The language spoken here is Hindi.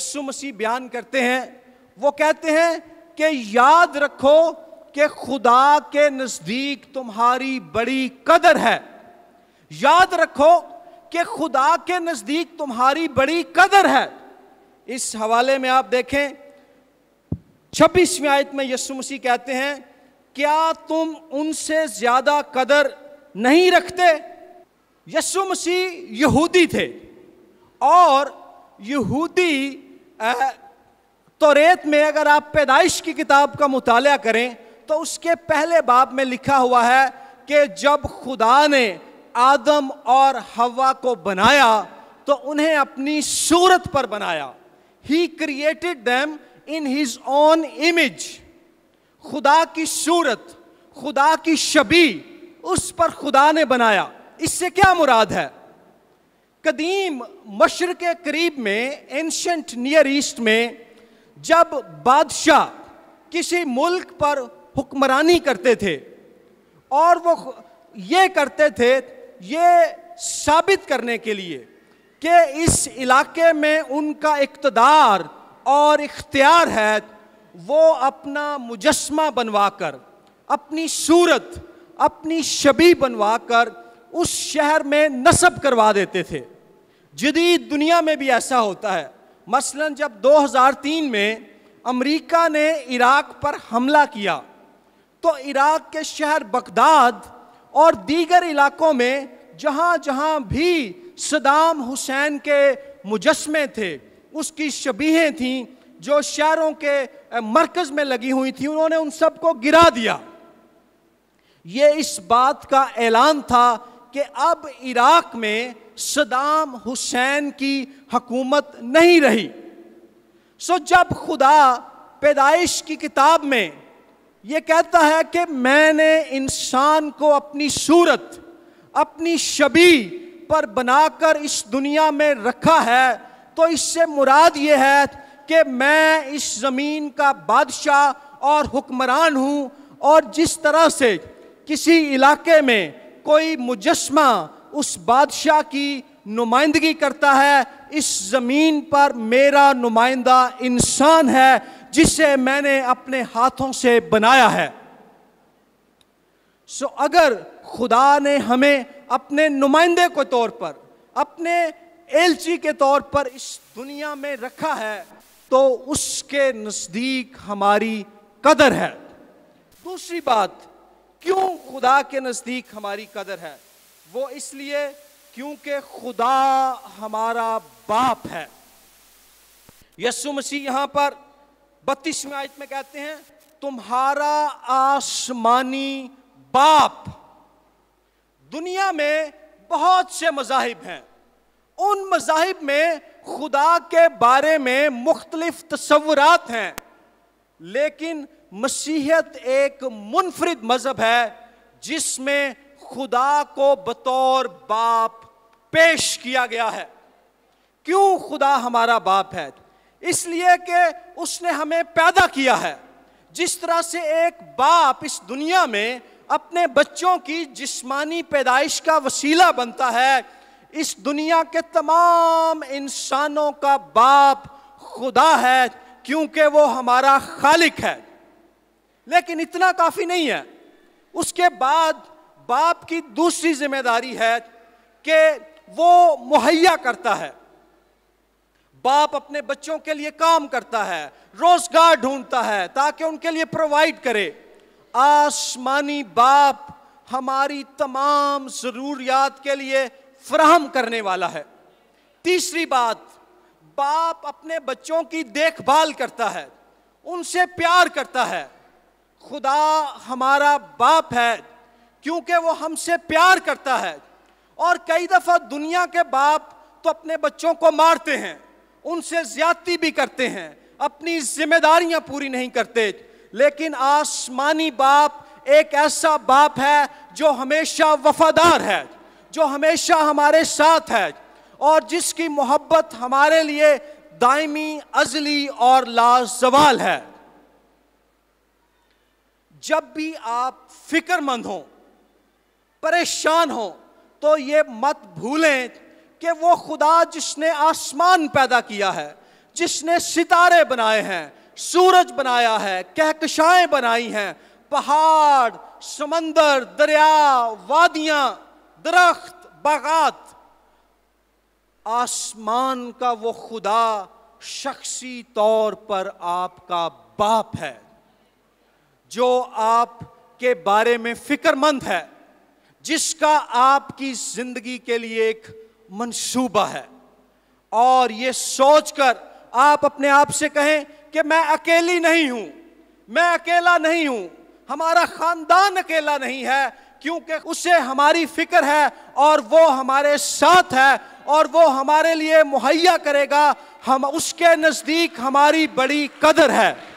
यसु मसीह बयान करते हैं वो कहते हैं कि याद रखो कि खुदा के नज़दीक तुम्हारी बड़ी कदर है याद रखो कि खुदा के नज़दीक तुम्हारी बड़ी कदर है इस हवाले में आप देखें छब्बीसवीं आयत में यसु मसीह कहते हैं क्या तुम उनसे ज़्यादा कदर नहीं रखते यसु मसीह यहूदी थे और यहूदी तो रेत में अगर आप पैदाइश की किताब का मुताल करें तो उसके पहले बाब में लिखा हुआ है कि जब खुदा ने आदम और हवा को बनाया तो उन्हें अपनी सूरत पर बनाया ही created them in his own image खुदा की सूरत खुदा की शबी उस पर खुदा ने बनाया इससे क्या मुराद है कदीम मशर के करीब में एंशंट नियर ईस्ट में जब बादशाह किसी मुल्क पर हुक्मरानी करते थे और वो ये करते थे ये साबित करने के लिए कि इस इलाके में उनका इकतदार और इख्तियार है वो अपना मुजस्मा बनवा कर अपनी सूरत अपनी शबी बनवा कर उस शहर में नस्ब करवा देते थे जदीद दुनिया में भी ऐसा होता है मसलन जब 2003 में अमेरिका ने इराक पर हमला किया तो इराक के शहर बगदाद और दीगर इलाकों में जहाँ जहाँ भी सदाम हुसैन के मुजस्मे थे उसकी शबीहें थीं जो शहरों के मरकज़ में लगी हुई थी उन्होंने उन सबको गिरा दिया ये इस बात का ऐलान था कि अब इराक में सदाम हुसैन की हकूमत नहीं रही सो जब खुदा पैदाइश की किताब में ये कहता है कि मैंने इंसान को अपनी सूरत अपनी शबी पर बनाकर इस दुनिया में रखा है तो इससे मुराद ये है कि मैं इस ज़मीन का बादशाह और हुक्मरान हूँ और जिस तरह से किसी इलाके में कोई मुजस्मा उस बादशाह की नुमाइंदगी करता है इस ज़मीन पर मेरा नुमाइंदा इंसान है जिसे मैंने अपने हाथों से बनाया है सो अगर खुदा ने हमें अपने नुमाइंदे के तौर पर अपने एलची के तौर पर इस दुनिया में रखा है तो उसके नज़दीक हमारी कदर है दूसरी बात क्यों खुदा के नज़दीक हमारी कदर है वो इसलिए क्योंकि खुदा हमारा बाप है यसु मसीह यहाँ पर बत्तीसवीं आयत में कहते हैं तुम्हारा आसमानी बाप दुनिया में बहुत से मजाहिब हैं उन मजाहिब में खुदा के बारे में मुख्तलिफ तस्वुरात हैं लेकिन मसीहत एक मुनफरद मज़हब है जिसमें खुदा को बतौर बाप पेश किया गया है क्यों खुदा हमारा बाप है इसलिए कि उसने हमें पैदा किया है जिस तरह से एक बाप इस दुनिया में अपने बच्चों की जिस्मानी पैदाइश का वसीला बनता है इस दुनिया के तमाम इंसानों का बाप खुदा है क्योंकि वो हमारा खालिक है लेकिन इतना काफ़ी नहीं है उसके बाद बाप की दूसरी जिम्मेदारी है कि वो मुहैया करता है बाप अपने बच्चों के लिए काम करता है रोजगार ढूंढता है ताकि उनके लिए प्रोवाइड करे आसमानी बाप हमारी तमाम ज़रूरियात के लिए फ्राहम करने वाला है तीसरी बात बाप अपने बच्चों की देखभाल करता है उनसे प्यार करता है खुदा हमारा बाप है क्योंकि वो हमसे प्यार करता है और कई दफ़ा दुनिया के बाप तो अपने बच्चों को मारते हैं उनसे ज्यादती भी करते हैं अपनी जिम्मेदारियां पूरी नहीं करते लेकिन आसमानी बाप एक ऐसा बाप है जो हमेशा वफादार है जो हमेशा हमारे साथ है और जिसकी मोहब्बत हमारे लिए दायमी अजली और लाजवाल है जब भी आप फिक्रमंद हों परेशान हों तो ये मत भूलें कि वो खुदा जिसने आसमान पैदा किया है जिसने सितारे बनाए हैं सूरज बनाया है कहकशाएं बनाई हैं पहाड़ समंदर दरिया वादियां दरख्त बागात आसमान का वो खुदा शख्सी तौर पर आपका बाप है जो आपके बारे में फिक्रमंद है जिसका आपकी जिंदगी के लिए एक मंसूबा है और ये सोचकर आप अपने आप से कहें कि मैं अकेली नहीं हूं मैं अकेला नहीं हूं हमारा खानदान अकेला नहीं है क्योंकि उसे हमारी फिक्र है और वो हमारे साथ है और वो हमारे लिए मुहैया करेगा हम उसके नज़दीक हमारी बड़ी कदर है